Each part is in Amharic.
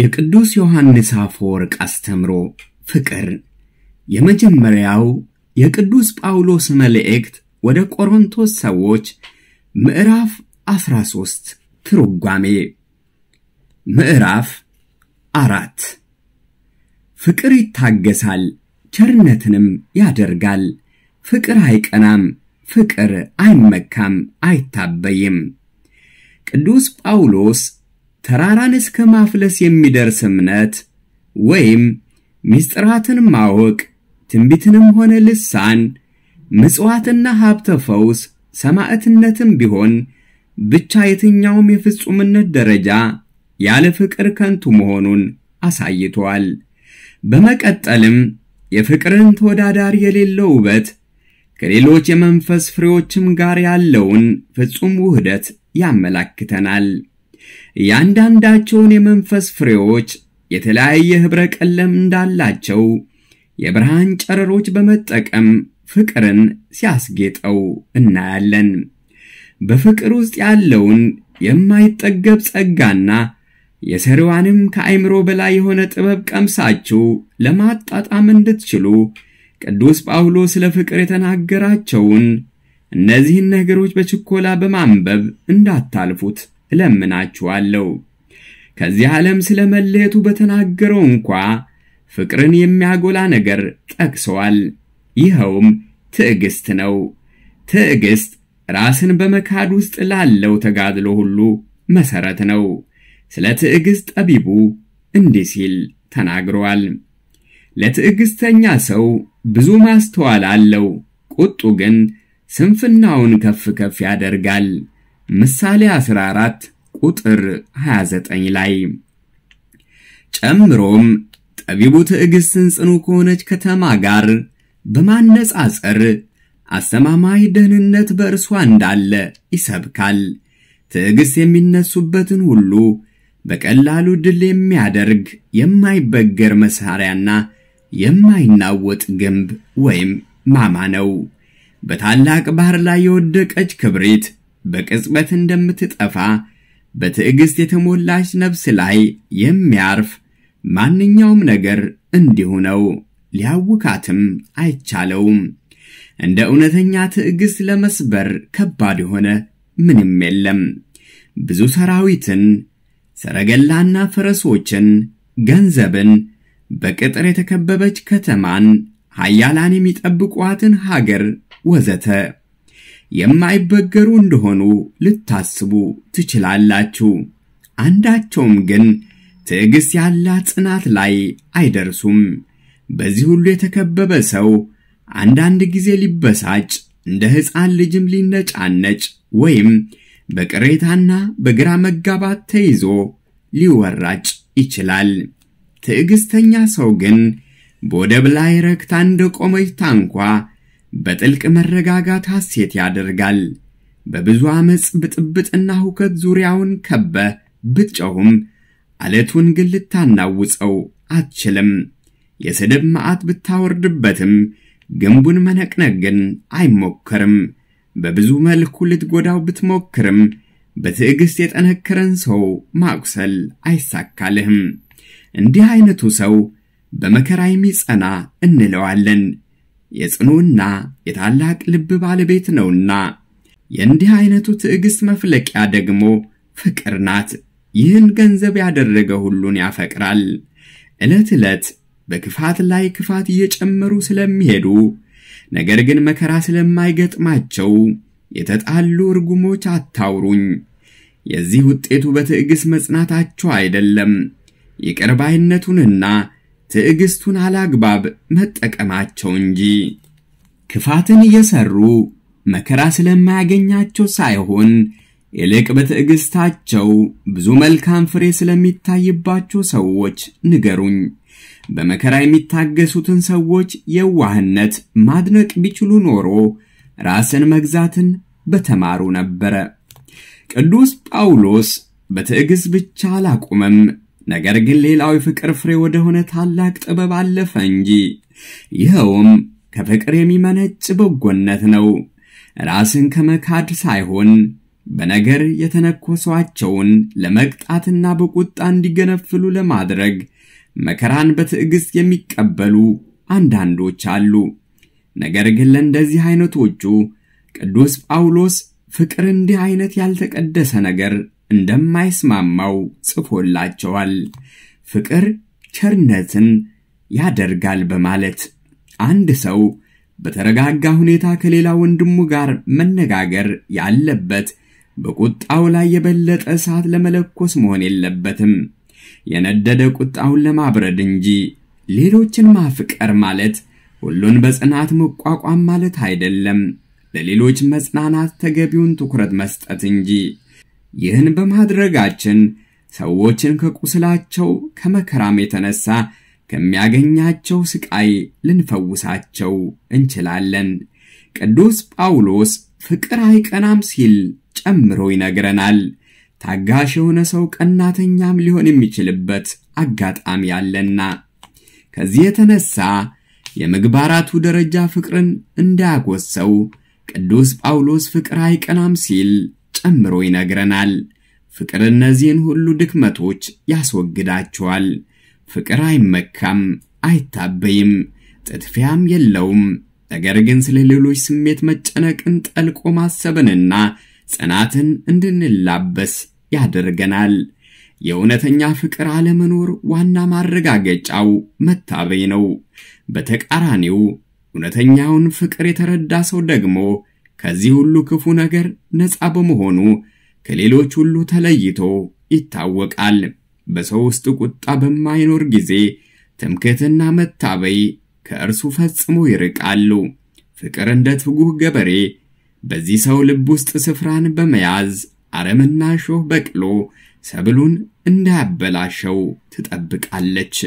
የቅዱስ ዮሐንስ አፈወርቅ አስተምሮ ፍቅር የመጀመሪያው የቅዱስ ጳውሎስ መልእክት ወደ ቆሮንቶስ ሰዎች ምዕራፍ 13 ትርጓሜ ምዕራፍ አራት ፍቅር ይታገሳል፣ ቸርነትንም ያደርጋል። ፍቅር አይቀናም፣ ፍቅር አይመካም፣ አይታበይም። ቅዱስ ጳውሎስ ተራራን እስከ ማፍለስ የሚደርስ እምነት ወይም ምስጢራትን ማወቅ፣ ትንቢትንም ሆነ ልሳን፣ ምጽዋትና ሀብተ ፈውስ፣ ሰማዕትነትም ቢሆን ብቻ የትኛውም የፍጹምነት ደረጃ ያለ ፍቅር ከንቱ መሆኑን አሳይቷል። በመቀጠልም የፍቅርን ተወዳዳሪ የሌለው ውበት ከሌሎች የመንፈስ ፍሬዎችም ጋር ያለውን ፍጹም ውህደት ያመላክተናል። እያንዳንዳቸውን የመንፈስ ፍሬዎች የተለያየ ኅብረ ቀለም እንዳላቸው የብርሃን ጨረሮች በመጠቀም ፍቅርን ሲያስጌጠው እናያለን። በፍቅር ውስጥ ያለውን የማይጠገብ ጸጋና የሰሪዋንም ከአይምሮ በላይ የሆነ ጥበብ ቀምሳችሁ ለማጣጣም እንድትችሉ ቅዱስ ጳውሎስ ስለ ፍቅር የተናገራቸውን እነዚህን ነገሮች በችኮላ በማንበብ እንዳታልፉት እለምናችኋለሁ። ከዚህ ዓለም ስለ መለየቱ በተናገረው እንኳ ፍቅርን የሚያጎላ ነገር ጠቅሰዋል። ይኸውም ትዕግስት ነው። ትዕግስት ራስን በመካድ ውስጥ ላለው ተጋድሎ ሁሉ መሰረት ነው። ስለ ትዕግስት ጠቢቡ እንዲህ ሲል ተናግሯል። ለትዕግስተኛ ሰው ብዙ ማስተዋል አለው፣ ቁጡ ግን ስንፍናውን ከፍ ከፍ ያደርጋል። ምሳሌ 14 ቁጥር 29 ላይ ጨምሮም ጠቢቡ ትዕግስትን ጽኑ ከሆነች ከተማ ጋር በማነጻጸር አስተማማኝ ደህንነት በእርሷ እንዳለ ይሰብካል። ትዕግስት የሚነሱበትን ሁሉ በቀላሉ ድል የሚያደርግ የማይበገር መሳሪያና የማይናወጥ ግንብ ወይም ማማ ነው። በታላቅ ባህር ላይ የወደቀች ክብሪት በቅጽበት እንደምትጠፋ በትዕግስት የተሞላች ነፍስ ላይ የሚያርፍ ማንኛውም ነገር እንዲሁ ነው፣ ሊያውካትም አይቻለውም። እንደ እውነተኛ ትዕግስት ለመስበር ከባድ የሆነ ምንም የለም። ብዙ ሰራዊትን፣ ሰረገላና ፈረሶችን፣ ገንዘብን፣ በቅጥር የተከበበች ከተማን፣ ሀያላን የሚጠብቋትን ሀገር ወዘተ የማይበገሩ እንደሆኑ ልታስቡ ትችላላችሁ። አንዳቸውም ግን ትዕግሥት ያላት ጽናት ላይ አይደርሱም። በዚህ ሁሉ የተከበበ ሰው አንዳንድ ጊዜ ሊበሳጭ እንደ ሕፃን ልጅም ሊነጫነጭ ወይም በቅሬታና በግራ መጋባት ተይዞ ሊወራጭ ይችላል። ትዕግሥተኛ ሰው ግን በወደብ ላይ ረክታ እንደቆመች ታንኳ በጥልቅ መረጋጋት ሐሴት ያደርጋል። በብዙ ዓመፅ ብጥብጥና ሁከት ዙሪያውን ከበ ብትጨሁም አለቱን ግን ልታናውፀው አትችልም። የስድብ መዓት ብታወርድበትም ግንቡን መነቅነቅ ግን አይሞክርም። በብዙ መልኩ ልትጎዳው ብትሞክርም በትዕግሥት የጠነከረን ሰው ማቁሰል አይሳካልህም። እንዲህ አይነቱ ሰው በመከራ የሚጸና እንለዋለን። የጽኑና የታላቅ ልብ ባለቤት ነውና። የእንዲህ አይነቱ ትዕግስት መፍለቂያ ደግሞ ፍቅር ናት። ይህን ገንዘብ ያደረገ ሁሉን ያፈቅራል። ዕለት ዕለት በክፋት ላይ ክፋት እየጨመሩ ስለሚሄዱ ነገር ግን መከራ ስለማይገጥማቸው የተጣሉ እርጉሞች አታውሩኝ። የዚህ ውጤቱ በትዕግስት መጽናታቸው አይደለም፣ ይቅርባይነቱንና ትዕግስቱን አላግባብ መጠቀማቸው እንጂ። ክፋትን እየሰሩ መከራ ስለማያገኛቸው ሳይሆን ይልቅ በትዕግስታቸው ብዙ መልካም ፍሬ ስለሚታይባቸው ሰዎች ንገሩኝ። በመከራ የሚታገሱትን ሰዎች የዋህነት ማድነቅ ቢችሉ ኖሮ ራስን መግዛትን በተማሩ ነበረ። ቅዱስ ጳውሎስ በትዕግሥት ብቻ አላቁመም፣ ነገር ግን ሌላው ፍቅር ፍሬ ወደሆነ ታላቅ ጥበብ አለፈ እንጂ ይኸውም ከፍቅር የሚመነጭ በጎነት ነው። ራስን ከመካድ ሳይሆን በነገር የተነኮሷቸውን ለመቅጣትና በቁጣ እንዲገነፍሉ ለማድረግ መከራን በትዕግሥት የሚቀበሉ አንዳንዶች አሉ። ነገር ግን ለእንደዚህ አይነቶቹ ቅዱስ ጳውሎስ ፍቅር እንዲህ አይነት ያልተቀደሰ ነገር እንደማይስማማው ጽፎላቸዋል። ፍቅር ቸርነትን ያደርጋል በማለት አንድ ሰው በተረጋጋ ሁኔታ ከሌላ ወንድሙ ጋር መነጋገር ያለበት በቁጣው ላይ የበለጠ እሳት ለመለኮስ መሆን የለበትም። የነደደ ቁጣውን ለማብረድ እንጂ ሌሎችን ማፍቀር ማለት ሁሉን በጽናት መቋቋም ማለት አይደለም። ለሌሎች መጽናናት ተገቢውን ትኩረት መስጠት እንጂ ይህን በማድረጋችን ሰዎችን ከቁስላቸው ከመከራም የተነሳ ከሚያገኛቸው ስቃይ ልንፈውሳቸው እንችላለን። ቅዱስ ጳውሎስ ፍቅር አይቀናም ሲል ጨምሮ ይነግረናል። ታጋሽ የሆነ ሰው ቀናተኛም ሊሆን የሚችልበት አጋጣሚ አለና ከዚህ የተነሳ የምግባራቱ ደረጃ ፍቅርን እንዳያጎሰው ቅዱስ ጳውሎስ ፍቅር አይቀናም ሲል ጨምሮ ይነግረናል። ፍቅር እነዚህን ሁሉ ድክመቶች ያስወግዳቸዋል። ፍቅር አይመካም፣ አይታበይም፣ ጥድፊያም የለውም። ነገር ግን ስለ ሌሎች ስሜት መጨነቅን ጠልቆ ማሰብንና ጽናትን እንድንላበስ ያደርገናል። የእውነተኛ ፍቅር አለመኖር ዋና ማረጋገጫው መታበይ ነው። በተቃራኒው እውነተኛውን ፍቅር የተረዳ ሰው ደግሞ ከዚህ ሁሉ ክፉ ነገር ነፃ በመሆኑ ከሌሎች ሁሉ ተለይቶ ይታወቃል። በሰው ውስጥ ቁጣ በማይኖር ጊዜ ትምክህትና መታበይ ከእርሱ ፈጽሞ ይርቃሉ። ፍቅር እንደ ትጉህ ገበሬ በዚህ ሰው ልብ ውስጥ ስፍራን በመያዝ አረምና እሾህ በቅሎ ሰብሉን እንዳያበላሸው ትጠብቃለች።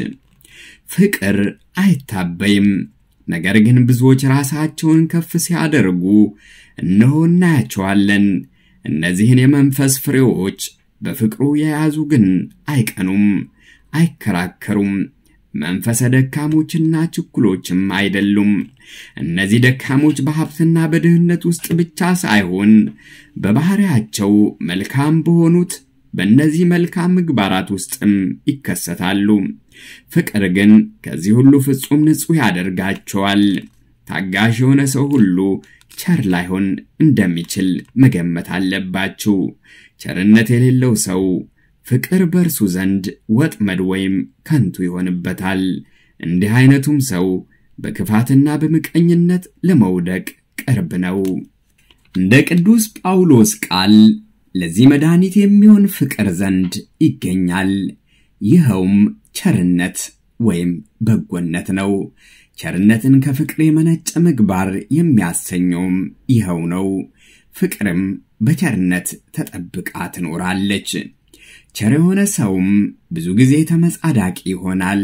ፍቅር አይታበይም። ነገር ግን ብዙዎች ራሳቸውን ከፍ ሲያደርጉ እነሆ እናያቸዋለን። እነዚህን የመንፈስ ፍሬዎች በፍቅሩ የያዙ ግን አይቀኑም፣ አይከራከሩም፣ መንፈሰ ደካሞችና ችኩሎችም አይደሉም። እነዚህ ደካሞች በሀብትና በድህነት ውስጥ ብቻ ሳይሆን በባህሪያቸው መልካም በሆኑት በእነዚህ መልካም ምግባራት ውስጥም ይከሰታሉ። ፍቅር ግን ከዚህ ሁሉ ፍጹም ንጹሕ ያደርጋቸዋል። ታጋሽ የሆነ ሰው ሁሉ ቸር ላይሆን እንደሚችል መገመት አለባችሁ። ቸርነት የሌለው ሰው ፍቅር በእርሱ ዘንድ ወጥመድ ወይም ከንቱ ይሆንበታል። እንዲህ አይነቱም ሰው በክፋትና በምቀኝነት ለመውደቅ ቅርብ ነው። እንደ ቅዱስ ጳውሎስ ቃል ለዚህ መድኃኒት የሚሆን ፍቅር ዘንድ ይገኛል። ይኸውም ቸርነት ወይም በጎነት ነው። ቸርነትን ከፍቅር የመነጨ ምግባር የሚያሰኘውም ይኸው ነው። ፍቅርም በቸርነት ተጠብቃ ትኖራለች። ቸር የሆነ ሰውም ብዙ ጊዜ ተመጻዳቂ ይሆናል።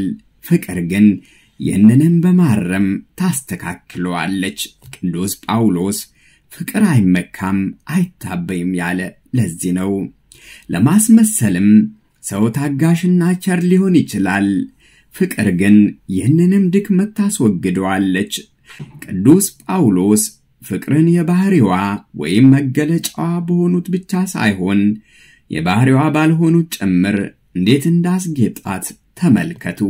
ፍቅር ግን ይህንንም በማረም ታስተካክለዋለች። ቅዱስ ጳውሎስ ፍቅር አይመካም አይታበይም ያለ ለዚህ ነው። ለማስመሰልም ሰው ታጋሽና ቸር ሊሆን ይችላል። ፍቅር ግን ይህንንም ድክመት ታስወግደዋለች። ቅዱስ ጳውሎስ ፍቅርን የባህሪዋ ወይም መገለጫዋ በሆኑት ብቻ ሳይሆን የባህሪዋ ባልሆኑት ጭምር እንዴት እንዳስጌጣት ተመልከቱ።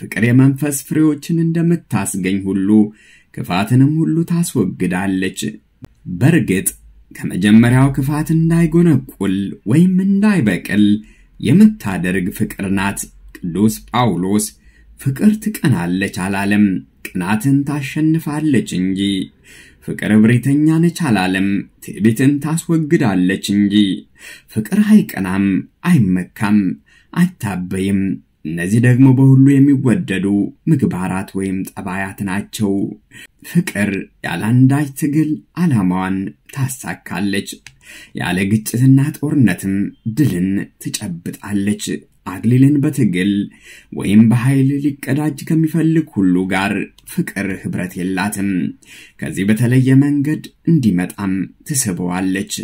ፍቅር የመንፈስ ፍሬዎችን እንደምታስገኝ ሁሉ ክፋትንም ሁሉ ታስወግዳለች። በእርግጥ ከመጀመሪያው ክፋት እንዳይጎነቁል ወይም እንዳይበቅል የምታደርግ ፍቅር ናት። ቅዱስ ጳውሎስ ፍቅር ትቀናለች አላለም፣ ቅናትን ታሸንፋለች እንጂ። ፍቅር እብሪተኛ ነች አላለም፣ ትዕቢትን ታስወግዳለች እንጂ። ፍቅር አይቀናም፣ አይመካም፣ አይታበይም እነዚህ ደግሞ በሁሉ የሚወደዱ ምግባራት ወይም ጠባያት ናቸው። ፍቅር ያለ ትግል ዓላማዋን ታሳካለች። ያለ ግጭትና ጦርነትም ድልን ትጨብጣለች። አግሊልን በትግል ወይም በኃይል ሊቀዳጅ ከሚፈልግ ሁሉ ጋር ፍቅር ኅብረት የላትም። ከዚህ በተለየ መንገድ እንዲመጣም ትስበዋለች።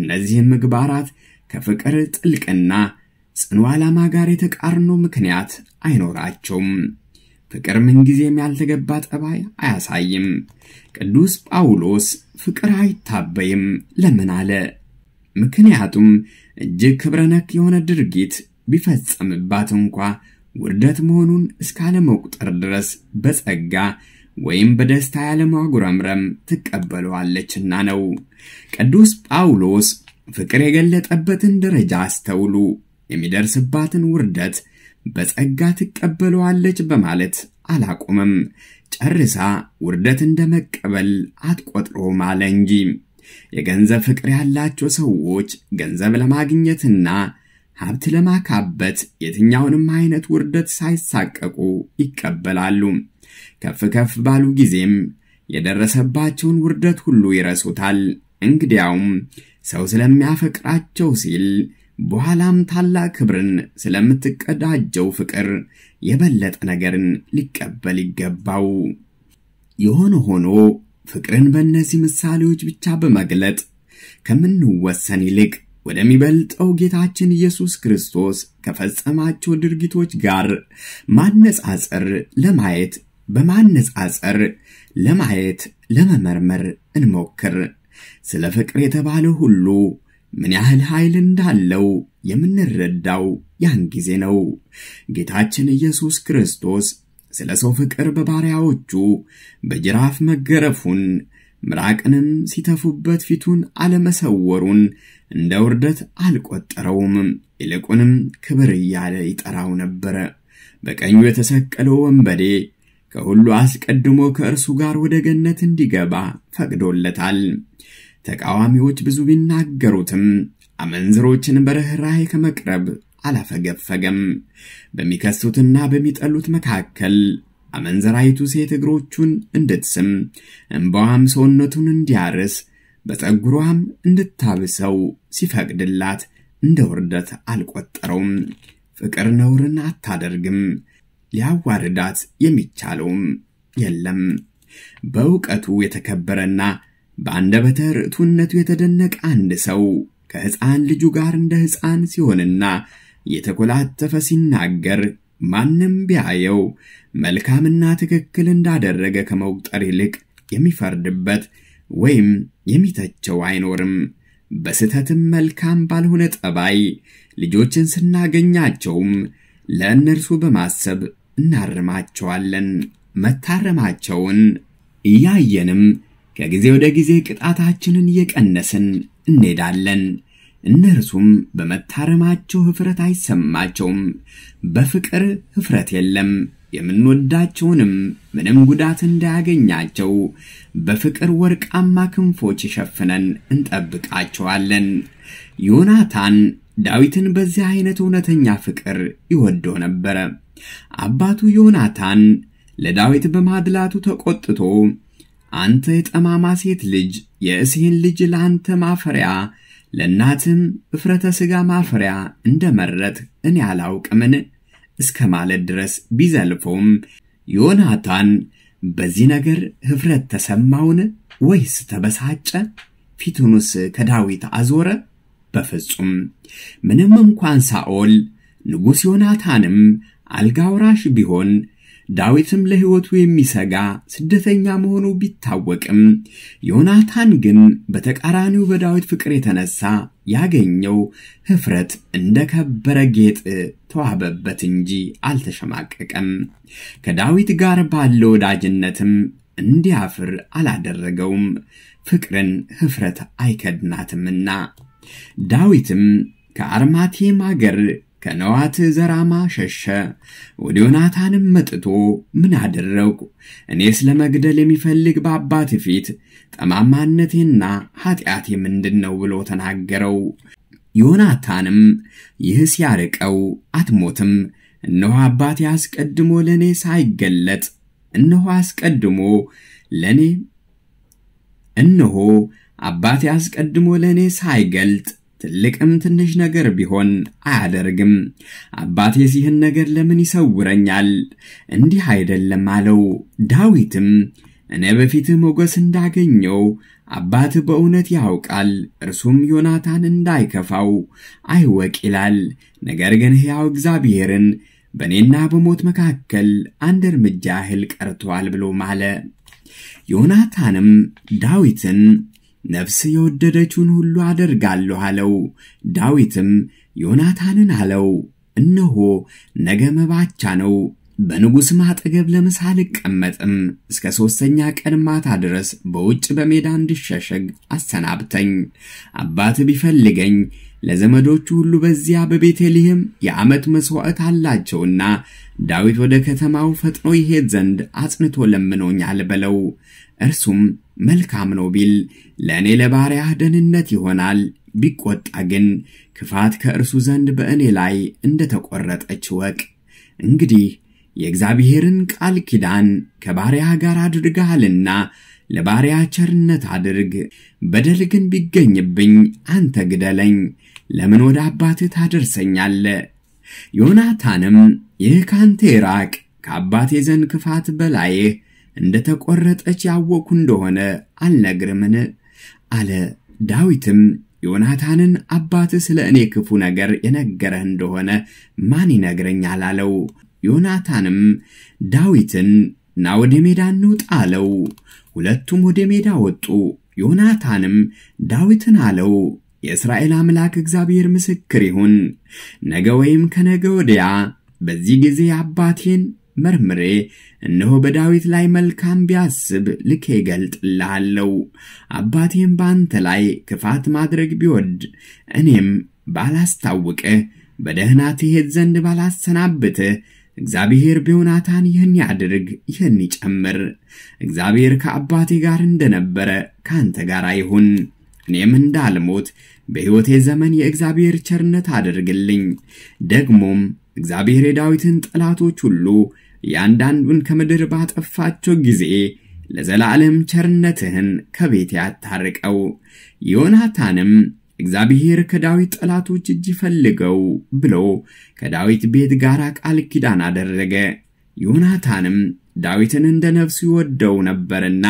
እነዚህም ምግባራት ከፍቅር ጥልቅና ጽኑ ዓላማ ጋር የተቃርኖ ምክንያት አይኖራቸውም። ፍቅር ምንጊዜም ያልተገባ ጠባይ አያሳይም። ቅዱስ ጳውሎስ ፍቅር አይታበይም ለምን አለ? ምክንያቱም እጅግ ክብረነክ የሆነ ድርጊት ቢፈጸምባት እንኳ ውርደት መሆኑን እስካለመቁጠር ድረስ በጸጋ ወይም በደስታ ያለማጉረምረም ትቀበለዋለችና ነው። ቅዱስ ጳውሎስ ፍቅር የገለጠበትን ደረጃ አስተውሉ። የሚደርስባትን ውርደት በጸጋ ትቀበለዋለች በማለት አላቁምም። ጨርሳ ውርደት እንደ መቀበል አትቆጥሮም አለ እንጂ የገንዘብ ፍቅር ያላቸው ሰዎች ገንዘብ ለማግኘትና ሀብት ለማካበት የትኛውንም አይነት ውርደት ሳይሳቀቁ ይቀበላሉ። ከፍ ከፍ ባሉ ጊዜም የደረሰባቸውን ውርደት ሁሉ ይረሱታል። እንግዲያውም ሰው ስለሚያፈቅራቸው ሲል በኋላም ታላቅ ክብርን ስለምትቀዳጀው ፍቅር የበለጠ ነገርን ሊቀበል ይገባው። የሆነ ሆኖ ፍቅርን በእነዚህ ምሳሌዎች ብቻ በመግለጥ ከምንወሰን ይልቅ ወደሚበልጠው ጌታችን ኢየሱስ ክርስቶስ ከፈጸማቸው ድርጊቶች ጋር ማነጻጸር ለማየት በማነጻጸር ለማየት ለመመርመር እንሞክር። ስለ ፍቅር የተባለ ሁሉ ምን ያህል ኃይል እንዳለው የምንረዳው ያን ጊዜ ነው። ጌታችን ኢየሱስ ክርስቶስ ስለ ሰው ፍቅር በባሪያዎቹ በጅራፍ መገረፉን ምራቅንም ሲተፉበት ፊቱን አለመሰወሩን እንደ ውርደት አልቆጠረውም። ይልቁንም ክብር እያለ ይጠራው ነበረ። በቀኙ የተሰቀለው ወንበዴ ከሁሉ አስቀድሞ ከእርሱ ጋር ወደ ገነት እንዲገባ ፈቅዶለታል። ተቃዋሚዎች ብዙ ቢናገሩትም አመንዝሮችን በርኅራኄ ከመቅረብ አላፈገፈገም። በሚከሱትና በሚጠሉት መካከል አመንዘራይቱ ሴት እግሮቹን እንድትስም እምባዋም ሰውነቱን እንዲያርስ በጠጉሯም እንድታብሰው ሲፈቅድላት እንደ ውርደት አልቆጠረውም። ፍቅር ነውርን አታደርግም፣ ሊያዋርዳት የሚቻለውም የለም። በእውቀቱ የተከበረና በአንደበተ ርቱዕነቱ የተደነቀ አንድ ሰው ከሕፃን ልጁ ጋር እንደ ሕፃን ሲሆንና የተኮላተፈ ሲናገር ማንም ቢያየው መልካምና ትክክል እንዳደረገ ከመቁጠር ይልቅ የሚፈርድበት ወይም የሚተቸው አይኖርም። በስተትም መልካም ባልሆነ ጠባይ ልጆችን ስናገኛቸውም ለእነርሱ በማሰብ እናርማቸዋለን። መታረማቸውን እያየንም ከጊዜ ወደ ጊዜ ቅጣታችንን እየቀነስን እንሄዳለን። እነርሱም በመታረማቸው ኅፍረት አይሰማቸውም። በፍቅር ኅፍረት የለም። የምንወዳቸውንም ምንም ጉዳት እንዳያገኛቸው በፍቅር ወርቃማ ክንፎች ሸፍነን እንጠብቃቸዋለን። ዮናታን ዳዊትን በዚህ አይነት እውነተኛ ፍቅር ይወደው ነበረ። አባቱ ዮናታን ለዳዊት በማድላቱ ተቆጥቶ አንተ ጠማማ ሴት ልጅ የእሴን ልጅ ለአንተ ማፈሪያ ለእናትም እፍረተ ሥጋ ማፈሪያ እንደ መረት እኔ አላውቅምን እስከ ማለት ድረስ ቢዘልፈውም ዮናታን በዚህ ነገር ኅፍረት ተሰማውን ወይስ ተበሳጨ? ፊቱንስ ከዳዊት አዞረ? በፍጹም ምንም እንኳን ሳኦል ንጉሥ ዮናታንም አልጋውራሽ ቢሆን ዳዊትም ለሕይወቱ የሚሰጋ ስደተኛ መሆኑ ቢታወቅም ዮናታን ግን በተቃራኒው በዳዊት ፍቅር የተነሳ ያገኘው ህፍረት እንደ ከበረ ጌጥ ተዋበበት እንጂ አልተሸማቀቀም። ከዳዊት ጋር ባለው ወዳጅነትም እንዲያፍር አላደረገውም፣ ፍቅርን ህፍረት አይከድናትምና። ዳዊትም ከአርማቴም አገር ከነዋት ዘራማ ሸሸ። ወደ ዮናታንም መጥቶ ምን አደረጉ? እኔስ ለመግደል የሚፈልግ በአባት ፊት ጠማማነቴና ኃጢአቴ ምንድን ነው ብሎ ተናገረው። ዮናታንም ይህ ሲያርቀው አትሞትም፣ እነሆ አባቴ አስቀድሞ ለእኔ ሳይገለጥ እነሆ አስቀድሞ ለእኔ እነሆ አባቴ አስቀድሞ ለእኔ ሳይገልጥ ትልቅም ትንሽ ነገር ቢሆን አያደርግም። አባቴስ ይህን ነገር ለምን ይሰውረኛል? እንዲህ አይደለም አለው። ዳዊትም እኔ በፊትህ ሞገስ እንዳገኘው አባት በእውነት ያውቃል፣ እርሱም ዮናታን እንዳይከፋው አይወቅ ይላል። ነገር ግን ሕያው እግዚአብሔርን በእኔና በሞት መካከል አንድ እርምጃ ያህል ቀርቷል ብሎ ማለ። ዮናታንም ዳዊትን ነፍስ የወደደችውን ሁሉ አደርጋለሁ አለው። ዳዊትም ዮናታንን አለው፣ እነሆ ነገ መባቻ ነው፣ በንጉሥም አጠገብ ለምሳ አልቀመጥም። እስከ ሦስተኛ ቀን ማታ ድረስ በውጭ በሜዳ እንድሸሸግ አሰናብተኝ። አባት ቢፈልገኝ ለዘመዶቹ ሁሉ በዚያ በቤተልሔም የዓመት መሥዋዕት አላቸውና ዳዊት ወደ ከተማው ፈጥኖ ይሄድ ዘንድ አጽንቶ ለምኖኛል በለው። እርሱም መልካም ነው ቢል ለእኔ ለባሪያህ ደህንነት ይሆናል፣ ቢቆጣ ግን ክፋት ከእርሱ ዘንድ በእኔ ላይ እንደ ተቈረጠች ወቅ። እንግዲህ የእግዚአብሔርን ቃል ኪዳን ከባሪያህ ጋር አድርገሃልና ለባሪያ ቸርነት አድርግ። በደል ግን ቢገኝብኝ አንተ ግደለኝ፣ ለምን ወደ አባትህ ታደርሰኛለህ? ዮናታንም ይህ ካንተ ይራቅ፣ ከአባቴ ዘንድ ክፋት በላይህ እንደተቆረጠች ያወቅኩ እንደሆነ አልነግርምን? አለ። ዳዊትም ዮናታንን አባትህ ስለ እኔ ክፉ ነገር የነገረህ እንደሆነ ማን ይነግረኛል? አለው። ዮናታንም ዳዊትን ና ወደ ሜዳ እንውጣ አለው። ሁለቱም ወደ ሜዳ ወጡ። ዮናታንም ዳዊትን አለው፣ የእስራኤል አምላክ እግዚአብሔር ምስክር ይሁን፣ ነገ ወይም ከነገ ወዲያ በዚህ ጊዜ አባቴን መርምሬ እነሆ በዳዊት ላይ መልካም ቢያስብ ልኬ እገልጥልሃለሁ። አባቴም በአንተ ላይ ክፋት ማድረግ ቢወድ እኔም ባላስታውቅህ በደህና ትሄድ ዘንድ ባላሰናብትህ እግዚአብሔር በዮናታን ይህን ያድርግ፣ ይህን ይጨምር። እግዚአብሔር ከአባቴ ጋር እንደነበረ ከአንተ ጋር ይሁን። እኔም እንዳልሞት በሕይወቴ ዘመን የእግዚአብሔር ቸርነት አድርግልኝ። ደግሞም እግዚአብሔር የዳዊትን ጠላቶች ሁሉ እያንዳንዱን ከምድር ባጠፋቸው ጊዜ ለዘላለም ቸርነትህን ከቤት ያታርቀው። ዮናታንም እግዚአብሔር ከዳዊት ጠላቶች እጅ ፈልገው ብሎ ከዳዊት ቤት ጋር ቃል ኪዳን አደረገ። ዮናታንም ዳዊትን እንደ ነፍሱ ይወደው ነበርና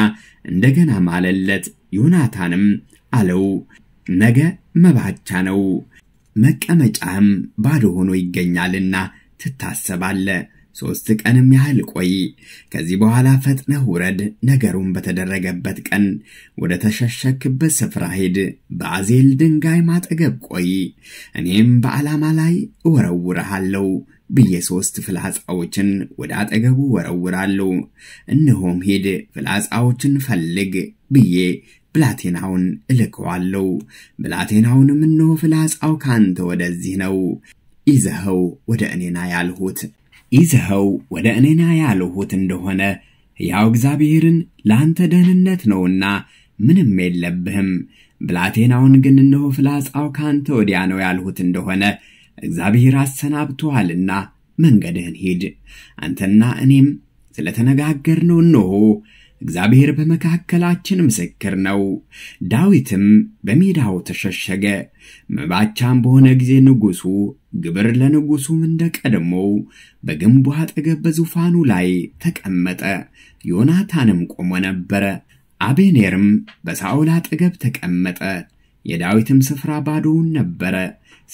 እንደገና ማለለት። ዮናታንም አለው ነገ መባቻ ነው፣ መቀመጫህም ባዶ ሆኖ ይገኛልና ትታሰባለ ሶስት ቀንም ያህል ቆይ፣ ከዚህ በኋላ ፈጥነህ ውረድ፣ ነገሩን በተደረገበት ቀን ወደ ተሸሸክበት ስፍራ ሂድ፣ በአዜል ድንጋይ ማጠገብ ቆይ፣ እኔም በዓላማ ላይ እወረውረሃለሁ ብዬ ሦስት ፍላጻዎችን ወደ አጠገቡ ወረውራለሁ። እነሆም ሂድ፣ ፍላጻዎችን ፈልግ ብዬ ብላቴናውን እልከዋለሁ። ብላቴናውንም እነሆ ፍላጻው ካንተ ወደዚህ ነው፣ ይዘኸው ወደ እኔና ያልሁት ይዘኸው ወደ እኔና ያልሁት እንደሆነ ያው እግዚአብሔርን ለአንተ ደህንነት ነውና ምንም የለብህም። ብላቴናውን ግን እነሆ ፍላጻው ከአንተ ወዲያ ነው ያልሁት እንደሆነ እግዚአብሔር አሰናብቶሃልና መንገድህን ሂድ። አንተና እኔም ተነጋገርነው እነሆ እግዚአብሔር በመካከላችን ምስክር ነው። ዳዊትም በሜዳው ተሸሸገ። መባቻም በሆነ ጊዜ ንጉሡ ግብር ለንጉሡም እንደ ቀድሞው በግንቡ አጠገብ በዙፋኑ ላይ ተቀመጠ። ዮናታንም ቆሞ ነበረ። አቤኔርም በሳኦል አጠገብ ተቀመጠ። የዳዊትም ስፍራ ባዶውን ነበረ።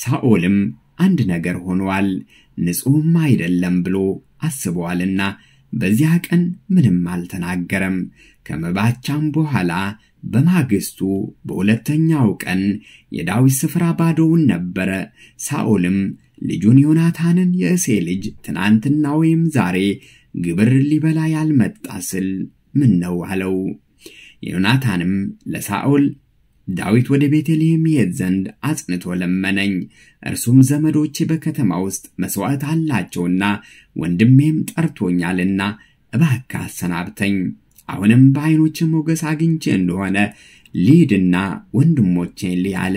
ሳኦልም አንድ ነገር ሆኗል፣ ንጹሕም አይደለም ብሎ አስበዋልና በዚያ ቀን ምንም አልተናገረም። ከመባቻም በኋላ በማግስቱ በሁለተኛው ቀን የዳዊት ስፍራ ባዶውን ነበረ። ሳኦልም ልጁን ዮናታንን የእሴ ልጅ ትናንትና ወይም ዛሬ ግብር ሊበላ ያልመጣ ስል ምን ነው አለው። ዮናታንም ለሳኦል ዳዊት ወደ ቤተልሔም ይሄድ ዘንድ አጽንቶ ለመነኝ። እርሱም ዘመዶቼ በከተማ ውስጥ መሥዋዕት አላቸውና ወንድሜም ጠርቶኛልና እባክ አሰናብተኝ። አሁንም በዐይኖች ሞገስ አግኝቼ እንደሆነ ሊድና ወንድሞቼ ልይ አለ።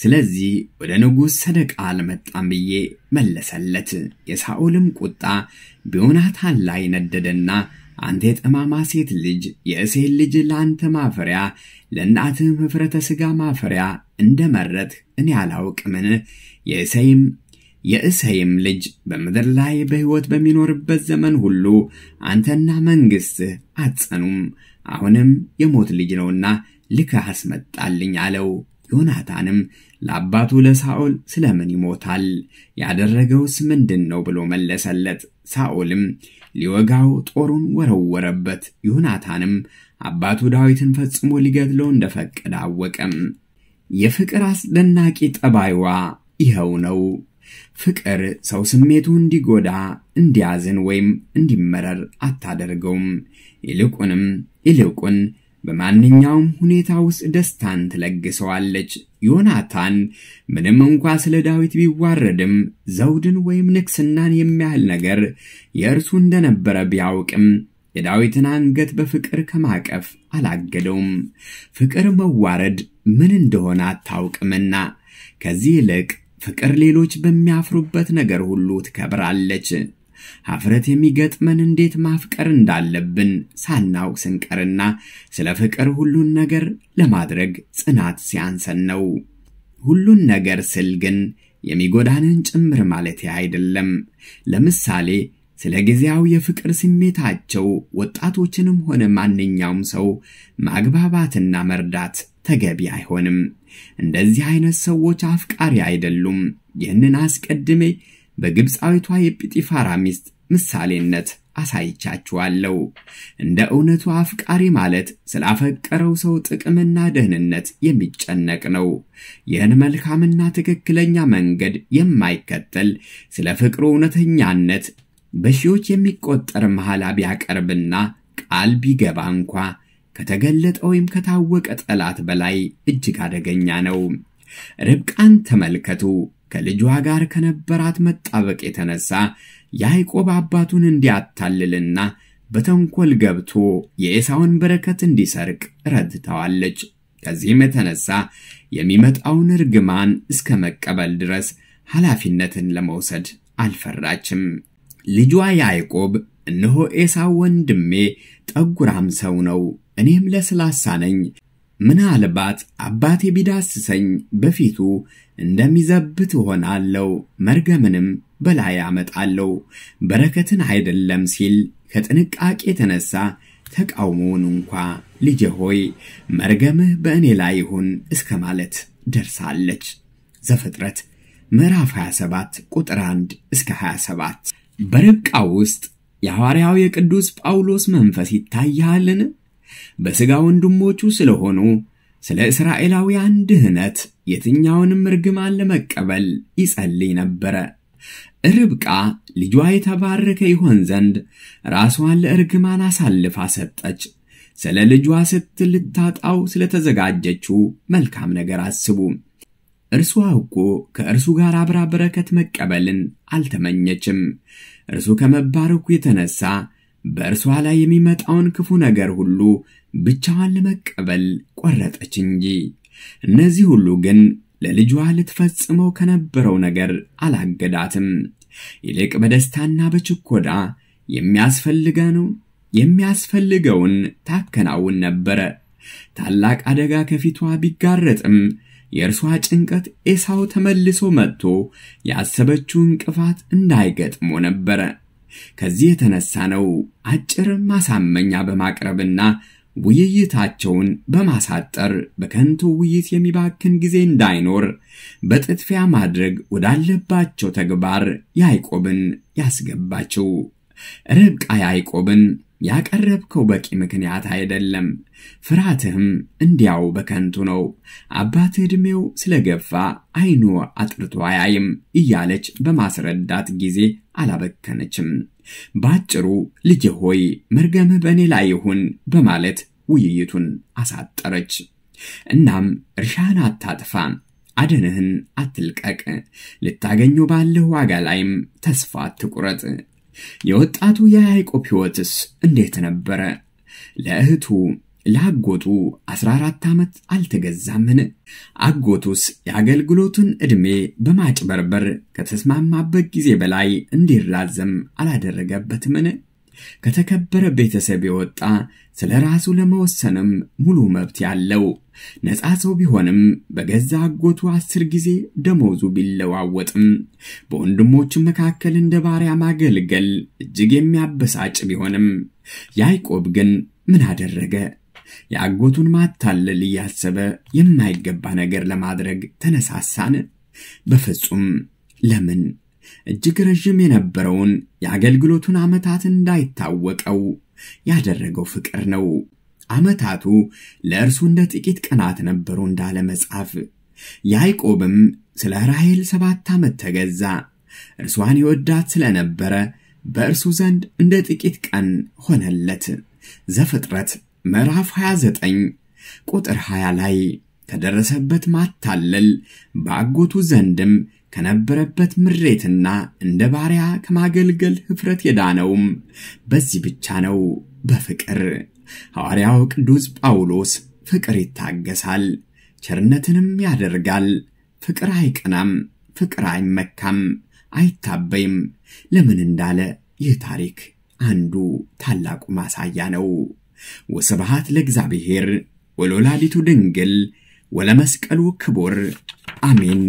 ስለዚህ ወደ ንጉሥ ሰደቃ አልመጣም ብዬ መለሰለት። የሳኦልም ቁጣ ቢዮናታን ላይ ነደደና አንተ የጠማማ ሴት ልጅ የእሴ ልጅ ለአንተ ማፈሪያ ለእናትህም ኅፍረተ ሥጋ ማፈሪያ እንደ እኔ አላውቅምን? የእሴይም የእሴይም ልጅ በምድር ላይ በሕይወት በሚኖርበት ዘመን ሁሉ አንተና መንግሥትህ አጸኑም አሁንም የሞት ልጅ ነውና ልክ አስመጣልኝ አለው። ዮናታንም ለአባቱ ለሳኦል ስለምን ይሞታል? ያደረገውስ ምንድን ነው ብሎ መለሰለት። ሳኦልም ሊወጋው ጦሩን ወረወረበት። ዮናታንም አባቱ ዳዊትን ፈጽሞ ሊገድለው እንደፈቀደ አወቀም። የፍቅር አስደናቂ ጠባይዋ ይኸው ነው። ፍቅር ሰው ስሜቱ እንዲጎዳ፣ እንዲያዝን ወይም እንዲመረር አታደርገውም። ይልቁንም ይልቁን በማንኛውም ሁኔታ ውስጥ ደስታን ትለግሰዋለች። ዮናታን ምንም እንኳ ስለ ዳዊት ቢዋረድም ዘውድን ወይም ንግስናን የሚያህል ነገር የእርሱ እንደነበረ ቢያውቅም የዳዊትን አንገት በፍቅር ከማቀፍ አላገደውም። ፍቅር መዋረድ ምን እንደሆነ አታውቅምና ከዚህ ይልቅ ፍቅር ሌሎች በሚያፍሩበት ነገር ሁሉ ትከብራለች። ሀፍረት የሚገጥመን እንዴት ማፍቀር እንዳለብን ሳናውቅ ስንቀርና ስለ ፍቅር ሁሉን ነገር ለማድረግ ጽናት ሲያንሰን ነው። ሁሉን ነገር ስል ግን የሚጎዳንን ጭምር ማለት አይደለም። ለምሳሌ ስለ ጊዜያዊ የፍቅር ስሜታቸው ወጣቶችንም ሆነ ማንኛውም ሰው ማግባባትና መርዳት ተገቢ አይሆንም። እንደዚህ አይነት ሰዎች አፍቃሪ አይደሉም። ይህንን አስቀድሜ በግብፃዊቷ የጲጢፋራ ሚስት ምሳሌነት አሳይቻችኋለሁ። እንደ እውነቱ አፍቃሪ ማለት ስላፈቀረው ሰው ጥቅምና ደህንነት የሚጨነቅ ነው። ይህን መልካምና ትክክለኛ መንገድ የማይከተል ስለ ፍቅሩ እውነተኛነት በሺዎች የሚቆጠር መሐላ ቢያቀርብና ቃል ቢገባ እንኳ ከተገለጠ ወይም ከታወቀ ጠላት በላይ እጅግ አደገኛ ነው። ርብቃን ተመልከቱ። ከልጇ ጋር ከነበራት መጣበቅ የተነሳ ያዕቆብ አባቱን እንዲያታልልና በተንኮል ገብቶ የኤሳውን በረከት እንዲሰርቅ ረድተዋለች። ከዚህም የተነሳ የሚመጣውን እርግማን እስከ መቀበል ድረስ ኃላፊነትን ለመውሰድ አልፈራችም። ልጇ ያዕቆብ እነሆ ኤሳው ወንድሜ ጠጉራም ሰው ነው፣ እኔም ለስላሳ ነኝ ምናልባት አባቴ ቢዳስሰኝ በፊቱ እንደሚዘብት እሆናለሁ፣ መርገምንም በላይ አመጣለሁ፣ በረከትን አይደለም ሲል ከጥንቃቄ የተነሳ ተቃውሞውን እንኳ ልጄ ሆይ መርገምህ በእኔ ላይ ይሁን እስከ ማለት ደርሳለች። ዘፍጥረት ምዕራፍ 27 ቁጥር 1 እስከ 27። በርብቃ ውስጥ የሐዋርያው የቅዱስ ጳውሎስ መንፈስ ይታያልን? በሥጋ ወንድሞቹ ስለሆኑ ስለ እስራኤላውያን ድህነት የትኛውንም እርግማን ለመቀበል ይጸልይ ነበረ። ርብቃ ልጇ የተባረከ ይሆን ዘንድ ራሷን ለእርግማን አሳልፋ ሰጠች። ስለ ልጇ ስትል ልታጣው ስለተዘጋጀችው መልካም ነገር አስቡ። እርሷ እኮ ከእርሱ ጋር አብራ በረከት መቀበልን አልተመኘችም። እርሱ ከመባረኩ የተነሳ በእርሷ ላይ የሚመጣውን ክፉ ነገር ሁሉ ብቻዋን ለመቀበል ቆረጠች እንጂ። እነዚህ ሁሉ ግን ለልጇ ልትፈጽመው ከነበረው ነገር አላገዳትም። ይልቅ በደስታና በችኮዳ የሚያስፈልገነው የሚያስፈልገውን ታከናውን ነበረ። ታላቅ አደጋ ከፊቷ ቢጋረጥም የእርሷ ጭንቀት ኤሳው ተመልሶ መጥቶ ያሰበችው እንቅፋት እንዳይገጥሞ ነበረ። ከዚህ የተነሳ ነው አጭር ማሳመኛ በማቅረብና ውይይታቸውን በማሳጠር በከንቱ ውይይት የሚባክን ጊዜ እንዳይኖር በጥድፊያ ማድረግ ወዳለባቸው ተግባር ያይቆብን ያስገባችው። ርብቃ ያይቆብን ያቀረብከው በቂ ምክንያት አይደለም። ፍርሃትህም እንዲያው በከንቱ ነው። አባትህ ዕድሜው ስለገፋ አይኑ አጥርቶ አያይም እያለች በማስረዳት ጊዜ አላበከነችም። በአጭሩ ልጅ ሆይ መርገምህ በእኔ ላይ ይሁን በማለት ውይይቱን አሳጠረች። እናም እርሻህን አታጥፋ፣ አደንህን አትልቀቅ፣ ልታገኘው ባለህ ዋጋ ላይም ተስፋ አትቁረጥ የወጣቱ የያዕቆብ ሕይወትስ እንዴት ነበረ? ለእህቱ ለአጎቱ 14 ዓመት አልተገዛምን? አጎቱስ የአገልግሎቱን ዕድሜ በማጭበርበር ከተስማማበት ጊዜ በላይ እንዲራዘም አላደረገበትምን? ከተከበረ ቤተሰብ የወጣ ስለ ራሱ ለመወሰንም ሙሉ መብት ያለው ነፃ ሰው ቢሆንም በገዛ አጎቱ አስር ጊዜ ደመወዙ ቢለዋወጥም በወንድሞቹ መካከል እንደ ባሪያ ማገልገል እጅግ የሚያበሳጭ ቢሆንም ያዕቆብ ግን ምን አደረገ? የአጎቱን ማታለል እያሰበ የማይገባ ነገር ለማድረግ ተነሳሳን? በፍጹም ለምን? እጅግ ረዥም የነበረውን የአገልግሎቱን ዓመታት እንዳይታወቀው ያደረገው ፍቅር ነው። ዓመታቱ ለእርሱ እንደ ጥቂት ቀናት ነበሩ እንዳለ መጽሐፍ። ያዕቆብም ስለ ራሔል ሰባት ዓመት ተገዛ። እርሷን ይወዳት ስለነበረ በእርሱ ዘንድ እንደ ጥቂት ቀን ሆነለት። ዘፍጥረት ምዕራፍ 29 ቁጥር 20 ላይ ከደረሰበት ማታለል በአጎቱ ዘንድም ከነበረበት ምሬትና እንደ ባሪያ ከማገልገል ኅፍረት የዳነውም በዚህ ብቻ ነው፣ በፍቅር። ሐዋርያው ቅዱስ ጳውሎስ ፍቅር ይታገሳል፣ ቸርነትንም ያደርጋል። ፍቅር አይቀናም፣ ፍቅር አይመካም፣ አይታበይም። ለምን እንዳለ ይህ ታሪክ አንዱ ታላቁ ማሳያ ነው። ወስብሃት ለእግዚአብሔር ወለወላዲቱ ድንግል ወለመስቀሉ ክቡር አሜን።